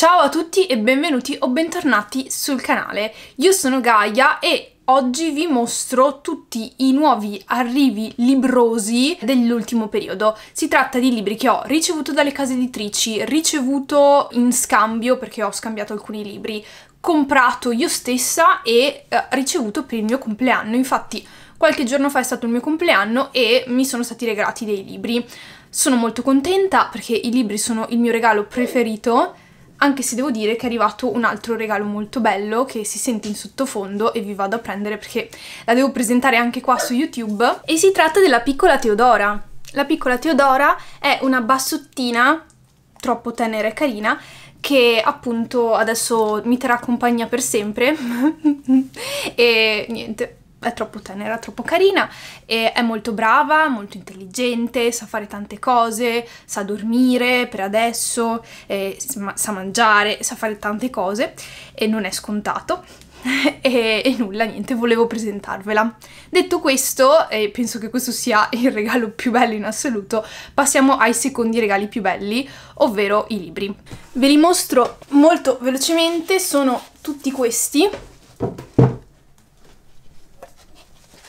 Ciao a tutti e benvenuti o bentornati sul canale. Io sono Gaia e oggi vi mostro tutti i nuovi arrivi librosi dell'ultimo periodo. Si tratta di libri che ho ricevuto dalle case editrici, ricevuto in scambio perché ho scambiato alcuni libri, comprato io stessa e eh, ricevuto per il mio compleanno. Infatti qualche giorno fa è stato il mio compleanno e mi sono stati regalati dei libri. Sono molto contenta perché i libri sono il mio regalo preferito anche se devo dire che è arrivato un altro regalo molto bello che si sente in sottofondo e vi vado a prendere perché la devo presentare anche qua su YouTube e si tratta della piccola Teodora. La piccola Teodora è una bassottina troppo tenera e carina che appunto adesso mi terrà compagnia per sempre e niente è troppo tenera, troppo carina e è molto brava, molto intelligente, sa fare tante cose, sa dormire per adesso, eh, sa mangiare, sa fare tante cose e non è scontato. e, e, nulla, niente, volevo presentarvela. Detto questo, e penso che questo sia il regalo più bello in assoluto, passiamo ai secondi regali più belli, ovvero i libri. Ve li mostro molto velocemente, sono tutti questi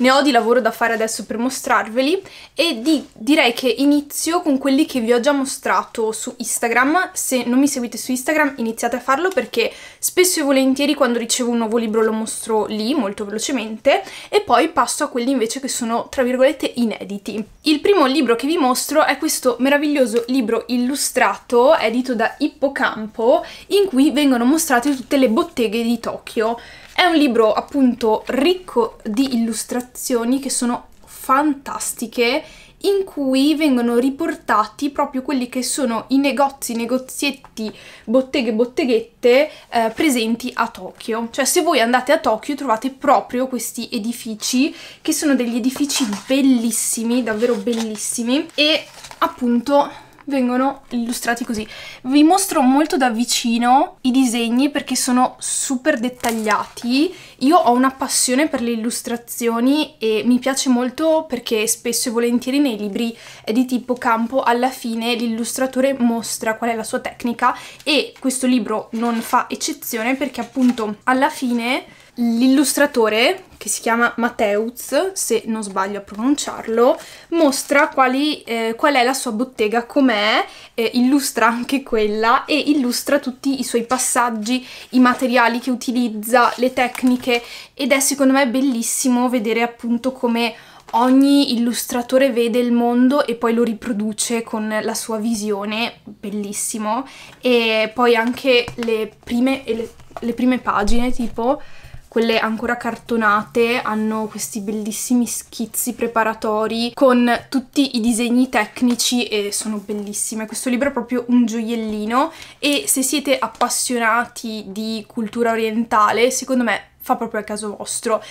ne ho di lavoro da fare adesso per mostrarveli e di, direi che inizio con quelli che vi ho già mostrato su Instagram, se non mi seguite su Instagram iniziate a farlo perché spesso e volentieri quando ricevo un nuovo libro lo mostro lì molto velocemente e poi passo a quelli invece che sono tra virgolette inediti. Il primo libro che vi mostro è questo meraviglioso libro illustrato edito da Ippocampo in cui vengono mostrate tutte le botteghe di Tokyo è un libro appunto ricco di illustrazioni che sono fantastiche in cui vengono riportati proprio quelli che sono i negozi, negozietti, botteghe, botteghette eh, presenti a Tokyo. Cioè se voi andate a Tokyo trovate proprio questi edifici che sono degli edifici bellissimi, davvero bellissimi e appunto vengono illustrati così. Vi mostro molto da vicino i disegni perché sono super dettagliati. Io ho una passione per le illustrazioni e mi piace molto perché spesso e volentieri nei libri di tipo campo alla fine l'illustratore mostra qual è la sua tecnica e questo libro non fa eccezione perché appunto alla fine L'illustratore, che si chiama Mateus, se non sbaglio a pronunciarlo, mostra quali, eh, qual è la sua bottega, com'è, eh, illustra anche quella e illustra tutti i suoi passaggi, i materiali che utilizza, le tecniche ed è secondo me bellissimo vedere appunto come ogni illustratore vede il mondo e poi lo riproduce con la sua visione, bellissimo, e poi anche le prime, le, le prime pagine tipo quelle ancora cartonate, hanno questi bellissimi schizzi preparatori con tutti i disegni tecnici e sono bellissime. Questo libro è proprio un gioiellino e se siete appassionati di cultura orientale, secondo me fa proprio a caso vostro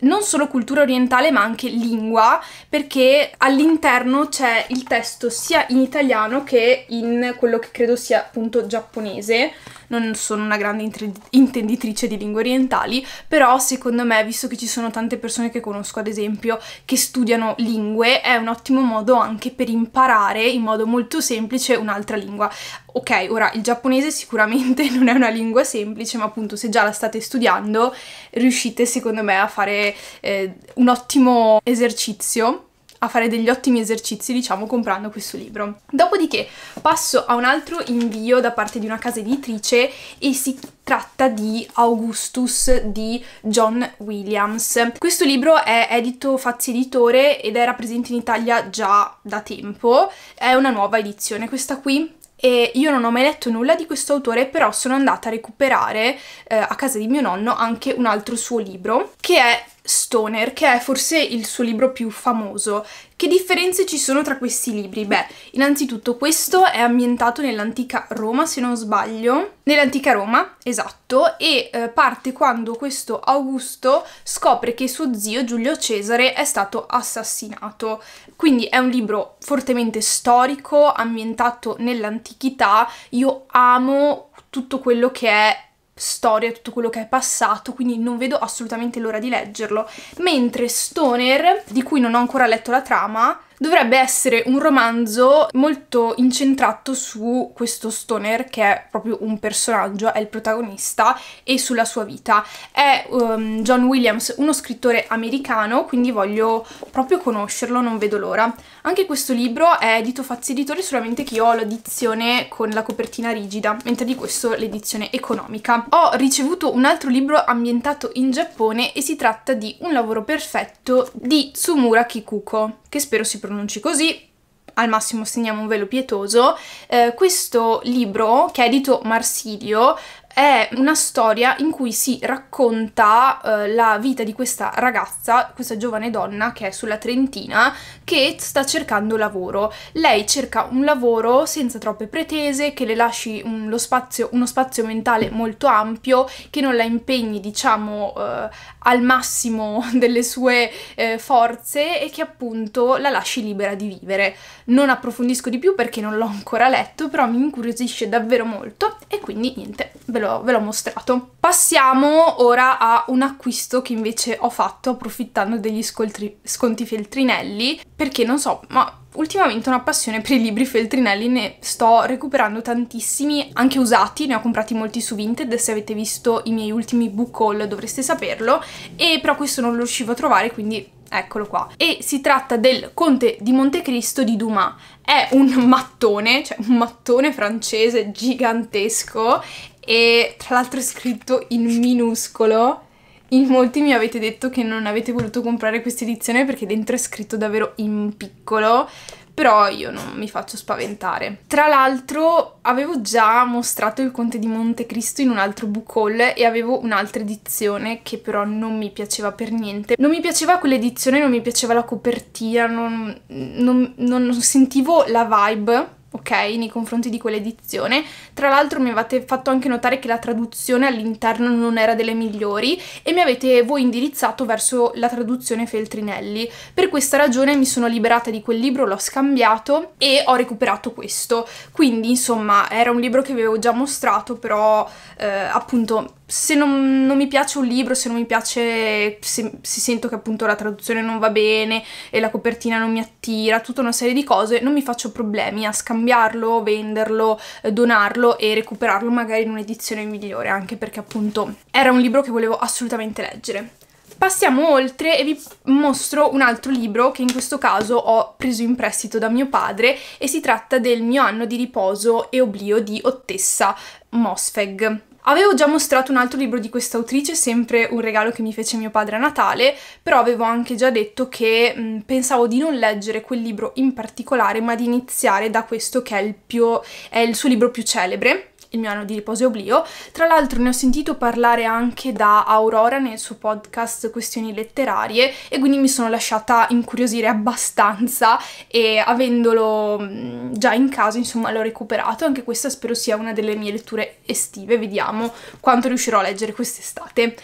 non solo cultura orientale ma anche lingua perché all'interno c'è il testo sia in italiano che in quello che credo sia appunto giapponese. Non sono una grande intenditrice di lingue orientali, però secondo me, visto che ci sono tante persone che conosco, ad esempio, che studiano lingue, è un ottimo modo anche per imparare in modo molto semplice un'altra lingua. Ok, ora il giapponese sicuramente non è una lingua semplice, ma appunto se già la state studiando riuscite secondo me a fare eh, un ottimo esercizio a fare degli ottimi esercizi, diciamo, comprando questo libro. Dopodiché passo a un altro invio da parte di una casa editrice e si tratta di Augustus di John Williams. Questo libro è edito Fazzi Editore ed era presente in Italia già da tempo, è una nuova edizione questa qui e io non ho mai letto nulla di questo autore, però sono andata a recuperare eh, a casa di mio nonno anche un altro suo libro che è Stoner, che è forse il suo libro più famoso. Che differenze ci sono tra questi libri? Beh, innanzitutto questo è ambientato nell'antica Roma, se non sbaglio. Nell'antica Roma, esatto, e eh, parte quando questo Augusto scopre che suo zio Giulio Cesare è stato assassinato. Quindi è un libro fortemente storico, ambientato nell'antichità. Io amo tutto quello che è storia, tutto quello che è passato, quindi non vedo assolutamente l'ora di leggerlo. Mentre Stoner, di cui non ho ancora letto la trama, dovrebbe essere un romanzo molto incentrato su questo stoner che è proprio un personaggio, è il protagonista e sulla sua vita. È um, John Williams, uno scrittore americano, quindi voglio proprio conoscerlo, non vedo l'ora. Anche questo libro è edito Fazzi Editore, solamente che io ho l'edizione con la copertina rigida, mentre di questo l'edizione economica. Ho ricevuto un altro libro ambientato in Giappone e si tratta di Un lavoro perfetto di Tsumura Kikuko, che spero si pronuncia pronunci così, al massimo steniamo un velo pietoso, eh, questo libro, che è edito Marsilio, è una storia in cui si racconta eh, la vita di questa ragazza, questa giovane donna che è sulla Trentina, che sta cercando lavoro. Lei cerca un lavoro senza troppe pretese, che le lasci un, spazio, uno spazio mentale molto ampio, che non la impegni, diciamo, eh, al massimo delle sue eh, forze e che appunto la lasci libera di vivere. Non approfondisco di più perché non l'ho ancora letto, però mi incuriosisce davvero molto e quindi niente, ve lo l'ho, ve l'ho mostrato. Passiamo ora a un acquisto che invece ho fatto approfittando degli scoltri, sconti feltrinelli, perché non so, ma ultimamente ho una passione per i libri feltrinelli, ne sto recuperando tantissimi, anche usati, ne ho comprati molti su Vinted, se avete visto i miei ultimi book haul dovreste saperlo, e però questo non lo riuscivo a trovare, quindi eccolo qua. E si tratta del Conte di Montecristo di Dumas. È un mattone, cioè un mattone francese gigantesco e tra l'altro è scritto in minuscolo. In molti mi avete detto che non avete voluto comprare questa edizione perché dentro è scritto davvero in piccolo, però io non mi faccio spaventare. Tra l'altro avevo già mostrato il Conte di Montecristo in un altro book haul e avevo un'altra edizione che però non mi piaceva per niente. Non mi piaceva quell'edizione, non mi piaceva la copertina, non, non, non sentivo la vibe ok, nei confronti di quell'edizione. Tra l'altro mi avete fatto anche notare che la traduzione all'interno non era delle migliori e mi avete voi indirizzato verso la traduzione Feltrinelli. Per questa ragione mi sono liberata di quel libro, l'ho scambiato e ho recuperato questo. Quindi, insomma, era un libro che vi avevo già mostrato, però eh, appunto se non, non, mi piace un libro, se non mi piace, se, se, sento che appunto la traduzione non va bene e la copertina non mi attira, tutta una serie di cose, non mi faccio problemi a scambiarlo, venderlo, eh, donarlo e recuperarlo magari in un'edizione migliore, anche perché appunto era un libro che volevo assolutamente leggere. Passiamo oltre e vi mostro un altro libro che in questo caso ho preso in prestito da mio padre e si tratta del mio anno di riposo e oblio di Ottessa Mosfeg Avevo già mostrato un altro libro di questa autrice, sempre un regalo che mi fece mio padre a Natale, però avevo anche già detto che mh, pensavo di non leggere quel libro in particolare, ma di iniziare da questo che è il, più, è il suo libro più celebre, il mio anno di riposo e oblio. Tra l'altro ne ho sentito parlare anche da Aurora nel suo podcast Questioni letterarie e quindi mi sono lasciata incuriosire abbastanza e avendolo mm, già in casa insomma l'ho recuperato. Anche questa spero sia una delle mie letture estive, vediamo quanto riuscirò a leggere quest'estate.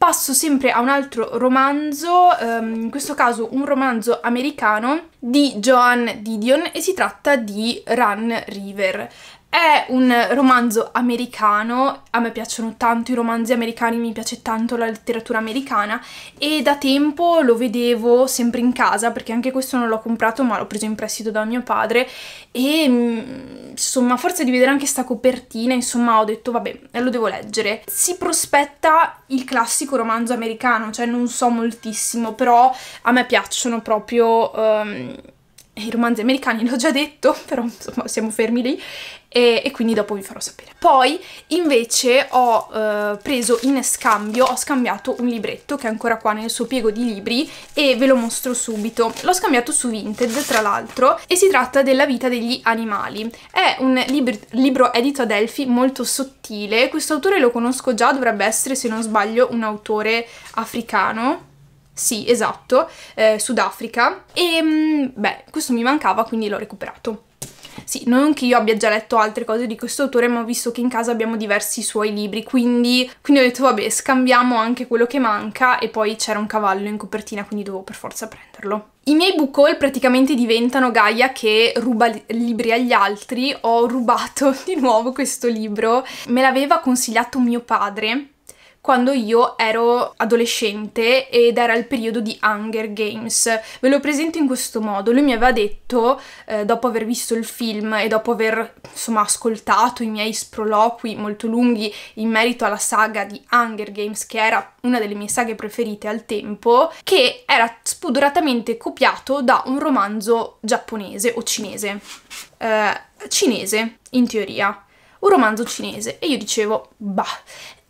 Passo sempre a un altro romanzo, ehm, in questo caso un romanzo americano di Joan Didion e si tratta di Run River. È un romanzo americano, a me piacciono tanto i romanzi americani, mi piace tanto la letteratura americana e da tempo lo vedevo sempre in casa perché anche questo non l'ho comprato ma l'ho preso in prestito da mio padre e mm, insomma a forza di vedere anche sta copertina insomma ho detto vabbè lo devo leggere. Si prospetta il classico romanzo americano, cioè non so moltissimo però a me piacciono proprio... Um, i romanzi americani l'ho già detto, però insomma siamo fermi lì e, e quindi dopo vi farò sapere. Poi invece ho eh, preso in scambio, ho scambiato un libretto che è ancora qua nel suo piego di libri e ve lo mostro subito. L'ho scambiato su Vinted tra l'altro e si tratta della vita degli animali. È un libro, libro edito ad Elfi molto sottile, questo autore lo conosco già, dovrebbe essere se non sbaglio un autore africano sì, esatto, eh, Sudafrica. E ehm, beh, questo mi mancava, quindi l'ho recuperato. Sì, non che io abbia già letto altre cose di questo autore, ma ho visto che in casa abbiamo diversi suoi libri, quindi, quindi ho detto vabbè, scambiamo anche quello che manca e poi c'era un cavallo in copertina, quindi dovevo per forza prenderlo. I miei book haul praticamente diventano Gaia che ruba libri agli altri, ho rubato di nuovo questo libro, me l'aveva consigliato mio padre quando io ero adolescente ed era il periodo di Hunger Games. Ve lo presento in questo modo, lui mi aveva detto, eh, dopo aver visto il film e dopo aver insomma ascoltato i miei sproloqui molto lunghi in merito alla saga di Hunger Games, che era una delle mie saghe preferite al tempo, che era spudoratamente copiato da un romanzo giapponese o cinese. Eh, cinese, in teoria un romanzo cinese e io dicevo, bah,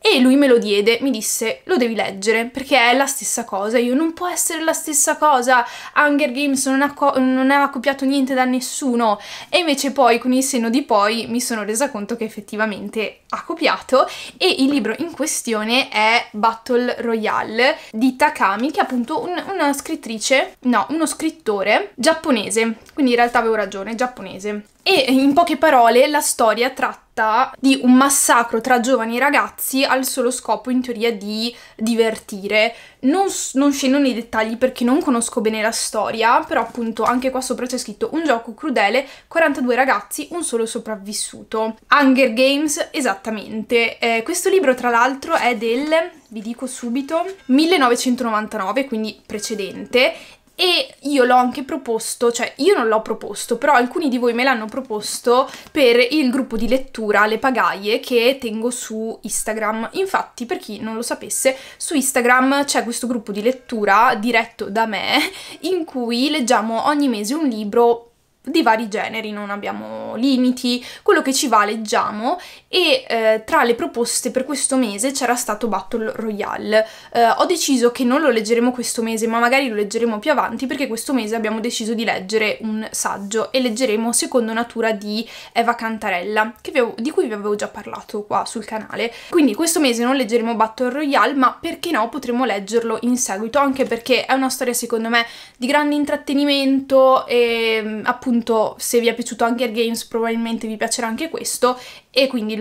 e lui me lo diede, mi disse lo devi leggere perché è la stessa cosa. Io non può essere la stessa cosa. Hunger Games non ha, non ha copiato niente da nessuno. E invece poi con il senno di poi mi sono resa conto che effettivamente ha copiato e il libro in questione è Battle Royale di Takami che è appunto un, una scrittrice, no, uno scrittore giapponese. Quindi in realtà avevo ragione, giapponese. E in poche parole la storia tratta tratta di un massacro tra giovani ragazzi al solo scopo in teoria di divertire. Non, non scendo nei dettagli perché non conosco bene la storia, però appunto anche qua sopra c'è scritto un gioco crudele, 42 ragazzi, un solo sopravvissuto. Hunger Games, esattamente. Eh, questo libro tra l'altro è del vi dico subito, 1999, quindi precedente, e io l'ho anche proposto, cioè io non l'ho proposto, però alcuni di voi me l'hanno proposto per il gruppo di lettura Le Pagaie che tengo su Instagram. Infatti, per chi non lo sapesse, su Instagram c'è questo gruppo di lettura diretto da me in cui leggiamo ogni mese un libro di vari generi, non abbiamo limiti, quello che ci va leggiamo e eh, tra le proposte per questo mese c'era stato Battle Royale. Eh, ho deciso che non lo leggeremo questo mese, ma magari lo leggeremo più avanti perché questo mese abbiamo deciso di leggere un saggio e leggeremo Secondo Natura di Eva Cantarella, avevo, di cui vi avevo già parlato qua sul canale. Quindi questo mese non leggeremo Battle Royale, ma perché no potremo leggerlo in seguito, anche perché è una storia secondo me di grande intrattenimento e mm, appunto appunto se vi è piaciuto Hunger Games probabilmente vi piacerà anche questo e quindi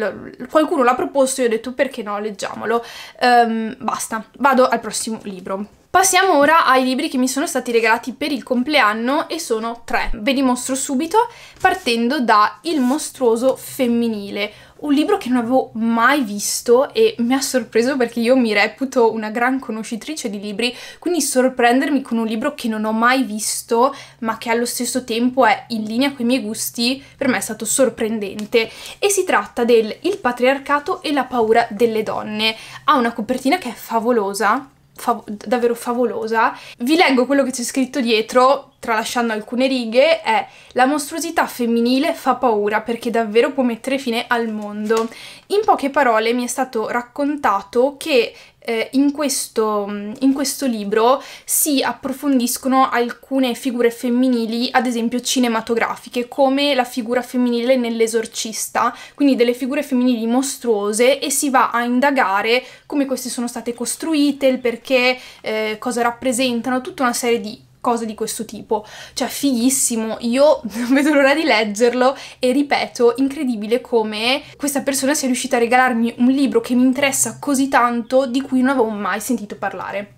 qualcuno l'ha proposto e ho detto perché no, leggiamolo. Um, basta, vado al prossimo libro. Passiamo ora ai libri che mi sono stati regalati per il compleanno e sono tre. Ve li mostro subito partendo da Il mostruoso femminile, un libro che non avevo mai visto e mi ha sorpreso perché io mi reputo una gran conoscitrice di libri, quindi sorprendermi con un libro che non ho mai visto ma che allo stesso tempo è in linea con i miei gusti per me è stato sorprendente e si tratta del Il patriarcato e la paura delle donne. Ha una copertina che è favolosa fav- davvero favolosa. Vi leggo quello che c'è scritto dietro, tralasciando alcune righe, è la mostruosità femminile fa paura perché davvero può mettere fine al mondo. In poche parole mi è stato raccontato che eh, in, questo, mm, in questo libro si approfondiscono alcune figure femminili, ad esempio cinematografiche, come la figura femminile nell'esorcista, quindi delle figure femminili mostruose e si va a indagare come queste sono state costruite, il perché, eh, cosa rappresentano, tutta una serie di cose di questo tipo. Cioè, fighissimo, io non vedo l'ora di leggerlo e ripeto, incredibile come questa persona sia riuscita a regalarmi un libro che mi interessa così tanto di cui non avevo mai sentito parlare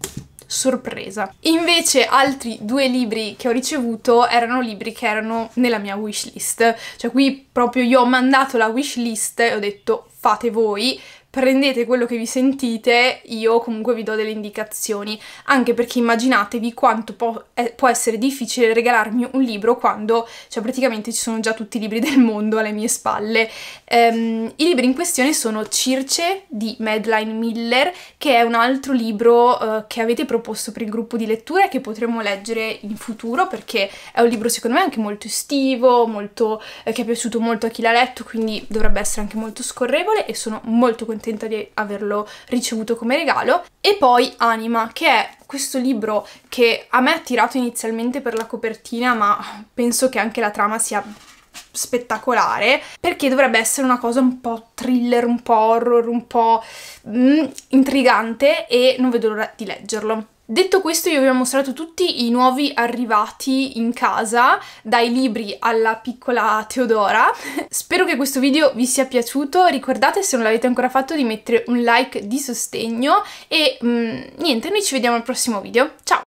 sorpresa. Invece altri due libri che ho ricevuto erano libri che erano nella mia wishlist, cioè qui proprio io ho mandato la wishlist e ho detto fate voi prendete quello che vi sentite, io comunque vi do delle indicazioni, anche perché immaginatevi quanto può, eh, può essere difficile regalarmi un libro quando, cioè praticamente ci sono già tutti i libri del mondo alle mie spalle. Um, I libri in questione sono Circe di Madeline Miller, che è un altro libro uh, che avete proposto per il gruppo di lettura e che potremo leggere in futuro perché è un libro secondo me anche molto estivo, molto, eh, che è piaciuto molto a chi l'ha letto, quindi dovrebbe essere anche molto scorrevole e sono molto contenta contenta di averlo ricevuto come regalo. E poi Anima, che è questo libro che a me ha attirato inizialmente per la copertina, ma penso che anche la trama sia spettacolare perché dovrebbe essere una cosa un po' thriller, un po' horror, un po' mh, mm, intrigante e non vedo l'ora di leggerlo. Detto questo io vi ho mostrato tutti i nuovi arrivati in casa, dai libri alla piccola Teodora. Spero che questo video vi sia piaciuto, ricordate se non l'avete ancora fatto di mettere un like di sostegno e mh, mm, niente, noi ci vediamo al prossimo video, ciao!